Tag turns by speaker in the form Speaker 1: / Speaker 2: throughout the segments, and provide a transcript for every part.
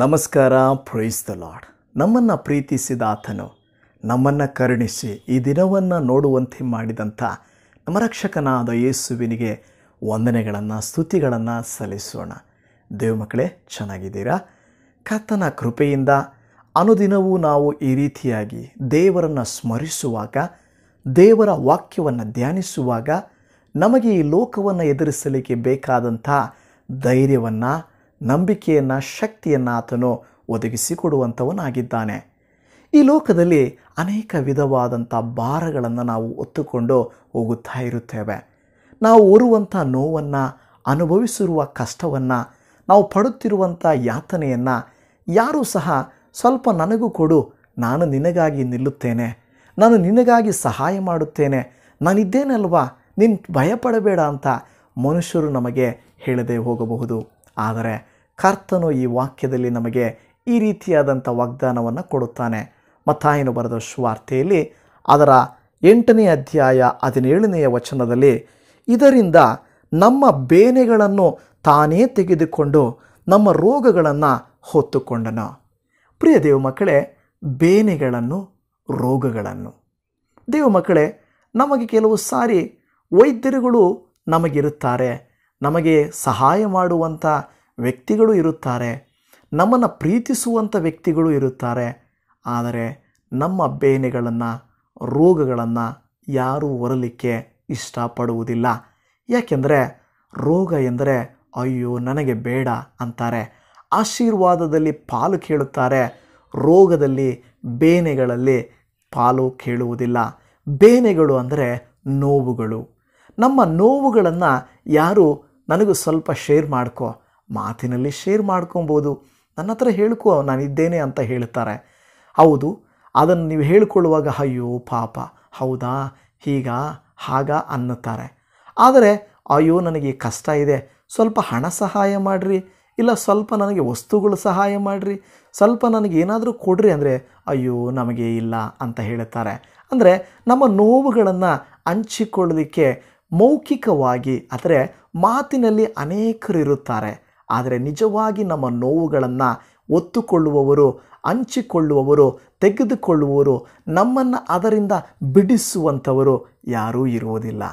Speaker 1: ನಮಸ್ಕಾರ praise the Lad ನಮ್ಮನ್ನು ಪ್ರೀತಿಸಿದ ಆತನು ನಮ್ಮನ್ನು ಕರುಣಿಸಿ ಈ ದಿನವನ್ನು ನೋಡುವಂತೆ ಮಾಡಿದಂಥ ನಮ್ಮ ರಕ್ಷಕನಾದ ಯೇಸುವಿನಿಗೆ ವಂದನೆಗಳನ್ನು ಸ್ತುತಿಗಳನ್ನು ಸಲ್ಲಿಸೋಣ ದೇವಮಕ್ಕಳೇ ಚೆನ್ನಾಗಿದ್ದೀರಾ ಕರ್ತನ ಕೃಪೆಯಿಂದ ಅನುದಿನವೂ ನಾವು ಈ ರೀತಿಯಾಗಿ ದೇವರನ್ನು ಸ್ಮರಿಸುವಾಗ ದೇವರ ವಾಕ್ಯವನ್ನು ಧ್ಯಾನಿಸುವಾಗ ನಮಗೆ ಈ ಲೋಕವನ್ನು ಎದುರಿಸಲಿಕ್ಕೆ ಬೇಕಾದಂಥ ಧೈರ್ಯವನ್ನು ನಂಬಿಕೆಯನ್ನು ಶಕ್ತಿಯನ್ನು ಆತನು ಒದಗಿಸಿಕೊಡುವಂಥವನಾಗಿದ್ದಾನೆ ಈ ಲೋಕದಲ್ಲಿ ಅನೇಕ ವಿಧವಾದಂಥ ಭಾರಗಳನ್ನು ನಾವು ಒತ್ತುಕೊಂಡು ಹೋಗುತ್ತಾ ಇರುತ್ತೇವೆ ನಾವು ಓರುವಂಥ ನೋವನ್ನು ಅನುಭವಿಸಿರುವ ಕಷ್ಟವನ್ನು ನಾವು ಪಡುತ್ತಿರುವಂಥ ಯಾತನೆಯನ್ನು ಯಾರೂ ಸಹ ಸ್ವಲ್ಪ ನನಗೂ ಕೊಡು ನಾನು ನಿನಗಾಗಿ ನಿಲ್ಲುತ್ತೇನೆ ನಾನು ನಿನಗಾಗಿ ಸಹಾಯ ಮಾಡುತ್ತೇನೆ ನಾನಿದ್ದೇನಲ್ವಾ ನಿನ್ನ ಭಯಪಡಬೇಡ ಅಂತ ಮನುಷ್ಯರು ನಮಗೆ ಹೇಳದೆ ಹೋಗಬಹುದು ಆದರೆ ಕರ್ತನು ಈ ವಾಕ್ಯದಲ್ಲಿ ನಮಗೆ ಈ ರೀತಿಯಾದಂಥ ವಾಗ್ದಾನವನ್ನು ಕೊಡುತ್ತಾನೆ ಮತ್ತಾಯನು ಬರೆದ ಸುವಾರ್ತೆಯಲ್ಲಿ ಅದರ ಎಂಟನೇ ಅಧ್ಯಾಯ ಹದಿನೇಳನೆಯ ವಚನದಲ್ಲಿ ಇದರಿಂದ ನಮ್ಮ ಬೇನೆಗಳನ್ನು ತಾನೇ ತೆಗೆದುಕೊಂಡು ನಮ್ಮ ರೋಗಗಳನ್ನು ಹೊತ್ತುಕೊಂಡನು ಪ್ರಿಯ ದೇವ ಮಕ್ಕಳೇ ಬೇನೆಗಳನ್ನು ರೋಗಗಳನ್ನು ದೇವ ಮಕ್ಕಳೇ ನಮಗೆ ಕೆಲವು ಸಾರಿ ವೈದ್ಯರುಗಳು ನಮಗಿರುತ್ತಾರೆ ನಮಗೆ ಸಹಾಯ ಮಾಡುವಂಥ ವ್ಯಕ್ತಿಗಳು ಇರುತ್ತಾರೆ ನಮ್ಮನ್ನು ಪ್ರೀತಿಸುವಂಥ ವ್ಯಕ್ತಿಗಳು ಇರುತ್ತಾರೆ ಆದರೆ ನಮ್ಮ ಬೇನೆಗಳನ್ನು ರೋಗಗಳನ್ನು ಯಾರೂ ಹೊರಲಿಕ್ಕೆ ಇಷ್ಟಪಡುವುದಿಲ್ಲ ಯಾಕೆಂದರೆ ರೋಗ ಎಂದರೆ ಅಯ್ಯೋ ನನಗೆ ಬೇಡ ಅಂತಾರೆ ಆಶೀರ್ವಾದದಲ್ಲಿ ಪಾಲು ಕೇಳುತ್ತಾರೆ ರೋಗದಲ್ಲಿ ಬೇನೆಗಳಲ್ಲಿ ಪಾಲು ಕೇಳುವುದಿಲ್ಲ ಬೇನೆಗಳು ಅಂದರೆ ನೋವುಗಳು ನಮ್ಮ ನೋವುಗಳನ್ನು ಯಾರು ನನಗೂ ಸ್ವಲ್ಪ ಶೇರ್ ಮಾಡ್ಕೋ ಮಾತಿನಲ್ಲಿ ಶೇರ್ ಮಾಡ್ಕೊಬೋದು ನನ್ನ ಹತ್ರ ಹೇಳ್ಕೋ ನಾನಿದ್ದೇನೆ ಅಂತ ಹೇಳ್ತಾರೆ ಹೌದು ಅದನ್ನು ನೀವು ಹೇಳಿಕೊಳ್ಳುವಾಗ ಅಯ್ಯೋ ಪಾಪ ಹೌದಾ ಹೀಗ ಹಾಗ ಅನ್ನುತ್ತಾರೆ ಆದರೆ ಅಯ್ಯೋ ನನಗೆ ಕಷ್ಟ ಇದೆ ಸ್ವಲ್ಪ ಹಣ ಸಹಾಯ ಮಾಡಿರಿ ಇಲ್ಲ ಸ್ವಲ್ಪ ನನಗೆ ವಸ್ತುಗಳು ಸಹಾಯ ಮಾಡಿರಿ ಸ್ವಲ್ಪ ನನಗೆ ಏನಾದರೂ ಕೊಡ್ರಿ ಅಂದರೆ ಅಯ್ಯೋ ನಮಗೆ ಇಲ್ಲ ಅಂತ ಹೇಳ್ತಾರೆ ಅಂದರೆ ನಮ್ಮ ನೋವುಗಳನ್ನು ಹಂಚಿಕೊಳ್ಳಲಿಕ್ಕೆ ಮೌಖಿಕವಾಗಿ ಅಂದರೆ ಮಾತಿನಲ್ಲಿ ಅನೇಕರು ಇರುತ್ತಾರೆ ಆದರೆ ನಿಜವಾಗಿ ನಮ್ಮ ನೋವುಗಳನ್ನು ಒತ್ತುಕೊಳ್ಳುವವರು ಹಂಚಿಕೊಳ್ಳುವವರು ತೆಗೆದುಕೊಳ್ಳುವವರು ನಮ್ಮನ್ನು ಅದರಿಂದ ಬಿಡಿಸುವಂಥವರು ಯಾರೂ ಇರುವುದಿಲ್ಲ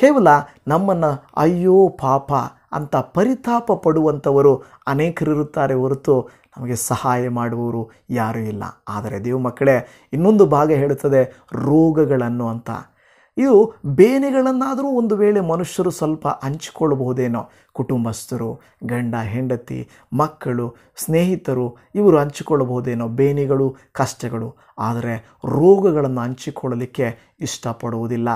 Speaker 1: ಕೇವಲ ನಮ್ಮನ್ನು ಅಯ್ಯೋ ಪಾಪ ಅಂತ ಪರಿತಾಪ ಪಡುವಂಥವರು ಅನೇಕರಿರುತ್ತಾರೆ ಹೊರತು ನಮಗೆ ಸಹಾಯ ಮಾಡುವವರು ಯಾರೂ ಇಲ್ಲ ಆದರೆ ದೇವ ಮಕ್ಕಳೇ ಇನ್ನೊಂದು ಭಾಗ ಹೇಳುತ್ತದೆ ರೋಗಗಳನ್ನು ಅಂತ ಇದು ಬೇನೆಗಳನ್ನಾದರೂ ಒಂದು ವೇಳೆ ಮನುಷ್ಯರು ಸ್ವಲ್ಪ ಹಂಚಿಕೊಳ್ಳಬಹುದೇನೋ ಕುಟುಂಬಸ್ಥರು ಗಂಡ ಹೆಂಡತಿ ಮಕ್ಕಳು ಸ್ನೇಹಿತರು ಇವರು ಹಂಚಿಕೊಳ್ಳಬಹುದೇನೋ ಬೇನೆಗಳು ಕಷ್ಟಗಳು ಆದರೆ ರೋಗಗಳನ್ನು ಹಂಚಿಕೊಳ್ಳಲಿಕ್ಕೆ ಇಷ್ಟಪಡುವುದಿಲ್ಲ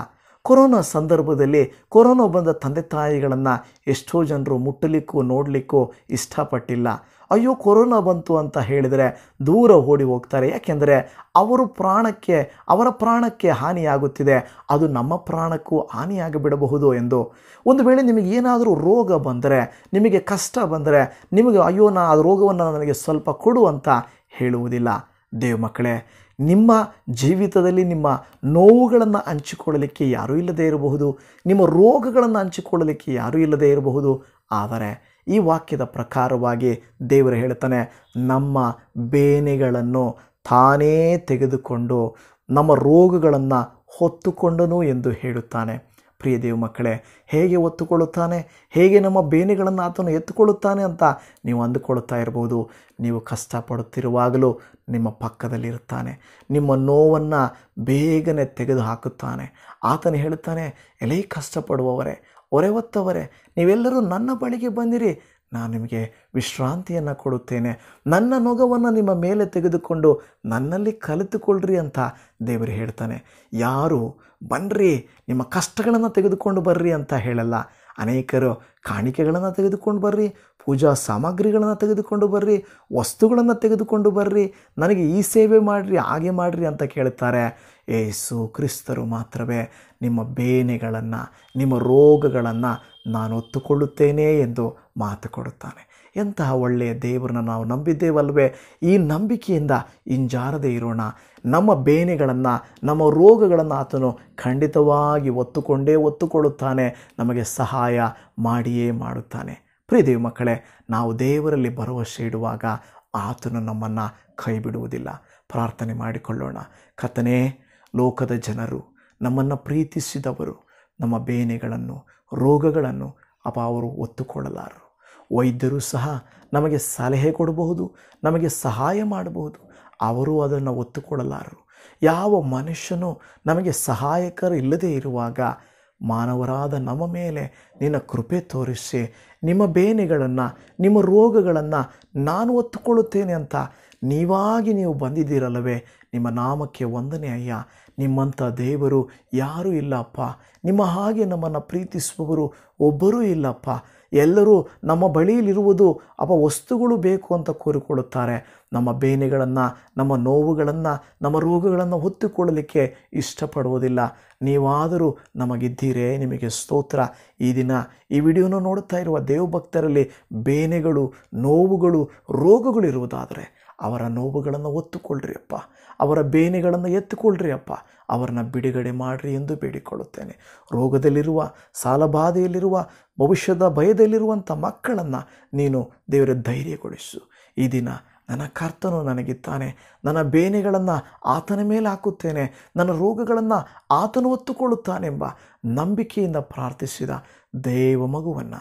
Speaker 1: ಕೊರೋನಾ ಸಂದರ್ಭದಲ್ಲಿ ಕೊರೋನಾ ಬಂದ ತಂದೆ ತಾಯಿಗಳನ್ನು ಎಷ್ಟೋ ಜನರು ಮುಟ್ಟಲಿಕ್ಕೂ ನೋಡಲಿಕ್ಕೂ ಇಷ್ಟಪಟ್ಟಿಲ್ಲ ಅಯ್ಯೋ ಕೊರೋನಾ ಬಂತು ಅಂತ ಹೇಳಿದರೆ ದೂರ ಓಡಿ ಹೋಗ್ತಾರೆ ಯಾಕೆಂದರೆ ಅವರು ಪ್ರಾಣಕ್ಕೆ ಅವರ ಪ್ರಾಣಕ್ಕೆ ಹಾನಿಯಾಗುತ್ತಿದೆ ಅದು ನಮ್ಮ ಪ್ರಾಣಕ್ಕೂ ಹಾನಿಯಾಗಿಬಿಡಬಹುದು ಎಂದು ಒಂದು ವೇಳೆ ನಿಮಗೆ ಏನಾದರೂ ರೋಗ ಬಂದರೆ ನಿಮಗೆ ಕಷ್ಟ ಬಂದರೆ ನಿಮಗೆ ಅಯ್ಯೋ ನಾ ಆ ರೋಗವನ್ನು ನನಗೆ ಸ್ವಲ್ಪ ಕೊಡು ಅಂತ ಹೇಳುವುದಿಲ್ಲ ದೇವ ಮಕ್ಕಳೇ ನಿಮ್ಮ ಜೀವಿತದಲ್ಲಿ ನಿಮ್ಮ ನೋವುಗಳನ್ನು ಹಂಚಿಕೊಳ್ಳಲಿಕ್ಕೆ ಯಾರೂ ಇಲ್ಲದೇ ಇರಬಹುದು ನಿಮ್ಮ ರೋಗಗಳನ್ನು ಹಂಚಿಕೊಳ್ಳಲಿಕ್ಕೆ ಯಾರೂ ಇಲ್ಲದೇ ಇರಬಹುದು ಆದರೆ ಈ ವಾಕ್ಯದ ಪ್ರಕಾರವಾಗಿ ದೇವರು ಹೇಳ್ತಾನೆ ನಮ್ಮ ಬೇನೆಗಳನ್ನು ತಾನೇ ತೆಗೆದುಕೊಂಡು ನಮ್ಮ ರೋಗಗಳನ್ನು ಹೊತ್ತುಕೊಂಡನು ಎಂದು ಹೇಳುತ್ತಾನೆ ಪ್ರಿಯ ದೇವ ಮಕ್ಕಳೇ ಹೇಗೆ ಒತ್ತುಕೊಳ್ಳುತ್ತಾನೆ ಹೇಗೆ ನಮ್ಮ ಬೇನೆಗಳನ್ನು ಆತನು ಎತ್ತುಕೊಳ್ಳುತ್ತಾನೆ ಅಂತ ನೀವು ಅಂದುಕೊಳ್ಳುತ್ತಾ ಇರ್ಬೋದು ನೀವು ಕಷ್ಟಪಡುತ್ತಿರುವಾಗಲೂ ನಿಮ್ಮ ಪಕ್ಕದಲ್ಲಿರುತ್ತಾನೆ ನಿಮ್ಮ ನೋವನ್ನು ಬೇಗನೆ ತೆಗೆದು ಹಾಕುತ್ತಾನೆ ಆತನು ಹೇಳುತ್ತಾನೆ ಎಲೆ ಕಷ್ಟಪಡುವವರೇ ಹೊರೆವತ್ತವರೇ ನೀವೆಲ್ಲರೂ ನನ್ನ ಬಳಿಗೆ ಬಂದಿರಿ ನಾನು ನಿಮಗೆ ವಿಶ್ರಾಂತಿಯನ್ನು ಕೊಡುತ್ತೇನೆ ನನ್ನ ನೊಗವನ್ನು ನಿಮ್ಮ ಮೇಲೆ ತೆಗೆದುಕೊಂಡು ನನ್ನಲ್ಲಿ ಕಲಿತುಕೊಳ್ಳ್ರಿ ಅಂತ ದೇವರು ಹೇಳ್ತಾನೆ ಯಾರು ಬನ್ನಿರಿ ನಿಮ್ಮ ಕಷ್ಟಗಳನ್ನು ತೆಗೆದುಕೊಂಡು ಬರ್ರಿ ಅಂತ ಹೇಳಲ್ಲ ಅನೇಕರು ಕಾಣಿಕೆಗಳನ್ನು ತೆಗೆದುಕೊಂಡು ಬರ್ರಿ ಪೂಜಾ ಸಾಮಗ್ರಿಗಳನ್ನು ತೆಗೆದುಕೊಂಡು ಬರ್ರಿ ವಸ್ತುಗಳನ್ನು ತೆಗೆದುಕೊಂಡು ಬರ್ರಿ ನನಗೆ ಈ ಸೇವೆ ಮಾಡಿರಿ ಹಾಗೆ ಮಾಡಿರಿ ಅಂತ ಕೇಳ್ತಾರೆ ಏಸು ಕ್ರಿಸ್ತರು ಮಾತ್ರವೇ ನಿಮ್ಮ ಬೇನೆಗಳನ್ನು ನಿಮ್ಮ ರೋಗಗಳನ್ನು ನಾನು ಒತ್ತುಕೊಳ್ಳುತ್ತೇನೆ ಎಂದು ಮಾತು ಕೊಡುತ್ತಾನೆ ಎಂತಹ ಒಳ್ಳೆಯ ದೇವರನ್ನ ನಾವು ನಂಬಿದ್ದೇವಲ್ವೇ ಈ ನಂಬಿಕೆಯಿಂದ ಇಂಜಾರದೇ ಇರೋಣ ನಮ್ಮ ಬೇನೆಗಳನ್ನು ನಮ್ಮ ರೋಗಗಳನ್ನು ಆತನು ಖಂಡಿತವಾಗಿ ಒತ್ತುಕೊಂಡೇ ಒತ್ತುಕೊಳ್ಳುತ್ತಾನೆ ನಮಗೆ ಸಹಾಯ ಮಾಡಿಯೇ ಮಾಡುತ್ತಾನೆ ಪ್ರೀತಿ ಮಕ್ಕಳೇ ನಾವು ದೇವರಲ್ಲಿ ಭರವಸೆ ಇಡುವಾಗ ಆತನು ನಮ್ಮನ್ನು ಕೈ ಬಿಡುವುದಿಲ್ಲ ಪ್ರಾರ್ಥನೆ ಮಾಡಿಕೊಳ್ಳೋಣ ಕಥನೇ ಲೋಕದ ಜನರು ನಮ್ಮನ್ನು ಪ್ರೀತಿಸಿದವರು ನಮ್ಮ ಬೇನೆಗಳನ್ನು ರೋಗಗಳನ್ನು ಅಪ ಅವರು ಒತ್ತುಕೊಳ್ಳಲಾರರು ವೈದ್ಯರು ಸಹ ನಮಗೆ ಸಲಹೆ ಕೊಡಬಹುದು ನಮಗೆ ಸಹಾಯ ಮಾಡಬಹುದು ಅವರು ಅದನ್ನು ಒತ್ತುಕೊಳ್ಳಲಾರರು ಯಾವ ಮನುಷ್ಯನು ನಮಗೆ ಇಲ್ಲದೇ ಇರುವಾಗ ಮಾನವರಾದ ನಮ್ಮ ಮೇಲೆ ನಿನ್ನ ಕೃಪೆ ತೋರಿಸಿ ನಿಮ್ಮ ಬೇನೆಗಳನ್ನು ನಿಮ್ಮ ರೋಗಗಳನ್ನು ನಾನು ಒತ್ತುಕೊಳ್ಳುತ್ತೇನೆ ಅಂತ ನೀವಾಗಿ ನೀವು ಬಂದಿದ್ದೀರಲ್ಲವೇ ನಿಮ್ಮ ನಾಮಕ್ಕೆ ವಂದನೆ ಅಯ್ಯ ನಿಮ್ಮಂಥ ದೇವರು ಯಾರೂ ಇಲ್ಲಪ್ಪ ನಿಮ್ಮ ಹಾಗೆ ನಮ್ಮನ್ನು ಪ್ರೀತಿಸುವವರು ಒಬ್ಬರೂ ಇಲ್ಲಪ್ಪ ಎಲ್ಲರೂ ನಮ್ಮ ಬಳಿಯಲ್ಲಿರುವುದು ಅಪ ವಸ್ತುಗಳು ಬೇಕು ಅಂತ ಕೋರಿಕೊಳ್ಳುತ್ತಾರೆ ನಮ್ಮ ಬೇನೆಗಳನ್ನು ನಮ್ಮ ನೋವುಗಳನ್ನು ನಮ್ಮ ರೋಗಗಳನ್ನು ಹೊತ್ತುಕೊಳ್ಳಲಿಕ್ಕೆ ಇಷ್ಟಪಡುವುದಿಲ್ಲ ನೀವಾದರೂ ನಮಗಿದ್ದೀರೇ ನಿಮಗೆ ಸ್ತೋತ್ರ ಈ ದಿನ ಈ ವಿಡಿಯೋನ ನೋಡುತ್ತಾ ಇರುವ ದೇವಭಕ್ತರಲ್ಲಿ ಬೇನೆಗಳು ನೋವುಗಳು ರೋಗಗಳು ಇರುವುದಾದರೆ ಅವರ ನೋವುಗಳನ್ನು ಒತ್ತುಕೊಳ್ಳ್ರಿ ಅಪ್ಪ ಅವರ ಬೇನೆಗಳನ್ನು ಎತ್ತುಕೊಳ್ಳ್ರಿ ಅಪ್ಪ ಅವರನ್ನು ಬಿಡುಗಡೆ ಮಾಡಿರಿ ಎಂದು ಬೇಡಿಕೊಳ್ಳುತ್ತೇನೆ ರೋಗದಲ್ಲಿರುವ ಸಾಲಬಾಧೆಯಲ್ಲಿರುವ ಭವಿಷ್ಯದ ಭಯದಲ್ಲಿರುವಂಥ ಮಕ್ಕಳನ್ನು ನೀನು ದೇವರ ಧೈರ್ಯಗೊಳಿಸು ಈ ದಿನ ನನ್ನ ಕರ್ತನು ನನಗಿದ್ದಾನೆ ನನ್ನ ಬೇನೆಗಳನ್ನು ಆತನ ಮೇಲೆ ಹಾಕುತ್ತೇನೆ ನನ್ನ ರೋಗಗಳನ್ನು ಆತನು ಒತ್ತುಕೊಳ್ಳುತ್ತಾನೆಂಬ ನಂಬಿಕೆಯಿಂದ ಪ್ರಾರ್ಥಿಸಿದ ದೇವ ಮಗುವನ್ನು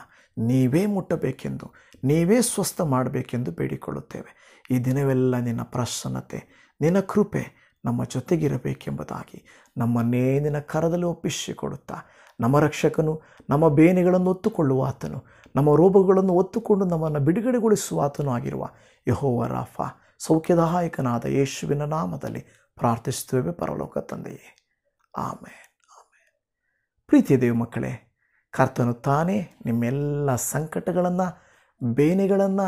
Speaker 1: ನೀವೇ ಮುಟ್ಟಬೇಕೆಂದು ನೀವೇ ಸ್ವಸ್ಥ ಮಾಡಬೇಕೆಂದು ಬೇಡಿಕೊಳ್ಳುತ್ತೇವೆ ಈ ದಿನವೆಲ್ಲ ನಿನ್ನ ಪ್ರಸನ್ನತೆ ನಿನ್ನ ಕೃಪೆ ನಮ್ಮ ಜೊತೆಗಿರಬೇಕೆಂಬುದಾಗಿ ನಮ್ಮನ್ನೇ ನಿನ್ನ ಕರದಲ್ಲಿ ಒಪ್ಪಿಸಿಕೊಡುತ್ತಾ ನಮ್ಮ ರಕ್ಷಕನು ನಮ್ಮ ಬೇನೆಗಳನ್ನು ಒತ್ತುಕೊಳ್ಳುವ ಆತನು ನಮ್ಮ ರೋಗಗಳನ್ನು ಒತ್ತುಕೊಂಡು ನಮ್ಮನ್ನು ಬಿಡುಗಡೆಗೊಳಿಸುವ ಆತನು ಆಗಿರುವ ಯಹೋವ ರಾಫ ಸೌಖ್ಯದಾಯಕನಾದ ಯೇಸುವಿನ ನಾಮದಲ್ಲಿ ಪ್ರಾರ್ಥಿಸುತ್ತೇವೆ ಪರಲೋಕ ತಂದೆಯೇ ಆಮೇ ಆಮೆ ಪ್ರೀತಿಯ ದೇವ ಮಕ್ಕಳೇ ಕರ್ತನು ತಾನೇ ನಿಮ್ಮೆಲ್ಲ ಸಂಕಟಗಳನ್ನು ಬೇನೆಗಳನ್ನು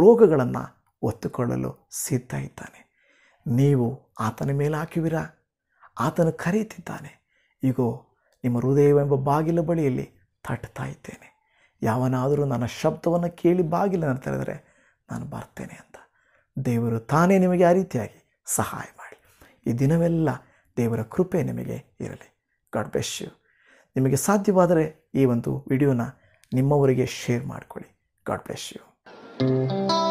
Speaker 1: ರೋಗಗಳನ್ನು ಒತ್ತುಕೊಳ್ಳಲು ಸಿದ್ಧ ಇದ್ದಾನೆ ನೀವು ಆತನ ಮೇಲೆ ಹಾಕುವಿರಾ ಆತನು ಕರೆಯುತ್ತಿದ್ದಾನೆ ಈಗ ನಿಮ್ಮ ಹೃದಯವೆಂಬ ಬಾಗಿಲ ಬಳಿಯಲ್ಲಿ ತಟ್ತಾ ಇದ್ದೇನೆ ಯಾವನಾದರೂ ನನ್ನ ಶಬ್ದವನ್ನು ಕೇಳಿ ಬಾಗಿಲನ್ನು ತೆರೆದರೆ ನಾನು ಬರ್ತೇನೆ ಅಂತ ದೇವರು ತಾನೇ ನಿಮಗೆ ಆ ರೀತಿಯಾಗಿ ಸಹಾಯ ಮಾಡಿ ಈ ದಿನವೆಲ್ಲ ದೇವರ ಕೃಪೆ ನಿಮಗೆ ಇರಲಿ ಗಾಡ್ ಬೆಸ್ ಯು ನಿಮಗೆ ಸಾಧ್ಯವಾದರೆ ಈ ಒಂದು ವಿಡಿಯೋನ ನಿಮ್ಮವರಿಗೆ ಶೇರ್ ಮಾಡಿಕೊಳ್ಳಿ ಗಾಡ್ ಬ್ಲೆಸ್ ಯು